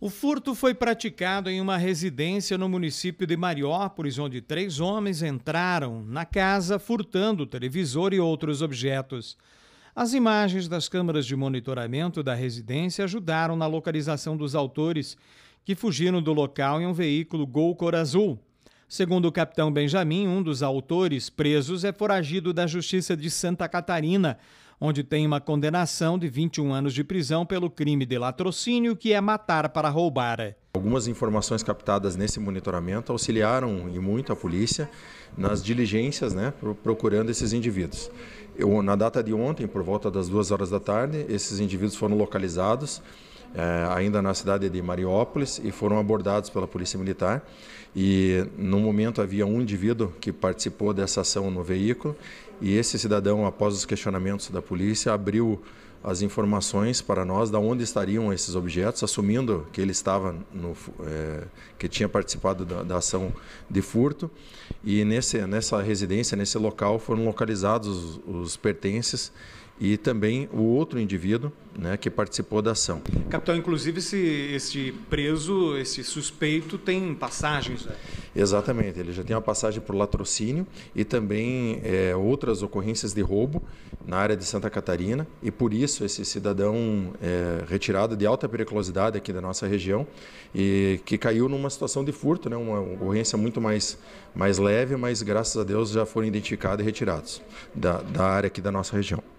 O furto foi praticado em uma residência no município de Mariópolis, onde três homens entraram na casa furtando televisor e outros objetos. As imagens das câmeras de monitoramento da residência ajudaram na localização dos autores, que fugiram do local em um veículo Gol cor azul. Segundo o capitão Benjamin, um dos autores presos é foragido da Justiça de Santa Catarina, onde tem uma condenação de 21 anos de prisão pelo crime de latrocínio, que é matar para roubar. Algumas informações captadas nesse monitoramento auxiliaram e muito a polícia nas diligências, né, procurando esses indivíduos. Eu, na data de ontem, por volta das duas horas da tarde, esses indivíduos foram localizados. É, ainda na cidade de Mariópolis e foram abordados pela Polícia Militar. E no momento havia um indivíduo que participou dessa ação no veículo e esse cidadão, após os questionamentos da polícia, abriu as informações para nós da onde estariam esses objetos, assumindo que ele estava no, é, que tinha participado da, da, ação de furto. E nesse, nessa residência, nesse local, foram localizados os, os pertences e também o outro indivíduo né, que participou da ação. Capitão, inclusive esse, esse preso, esse suspeito tem passagens. Né? Exatamente, ele já tem uma passagem por latrocínio e também é, outras ocorrências de roubo na área de Santa Catarina e por isso esse cidadão é, retirado de alta periculosidade aqui da nossa região e que caiu numa situação de furto, né, uma ocorrência muito mais, mais leve, mas graças a Deus já foram identificados e retirados da, da área aqui da nossa região.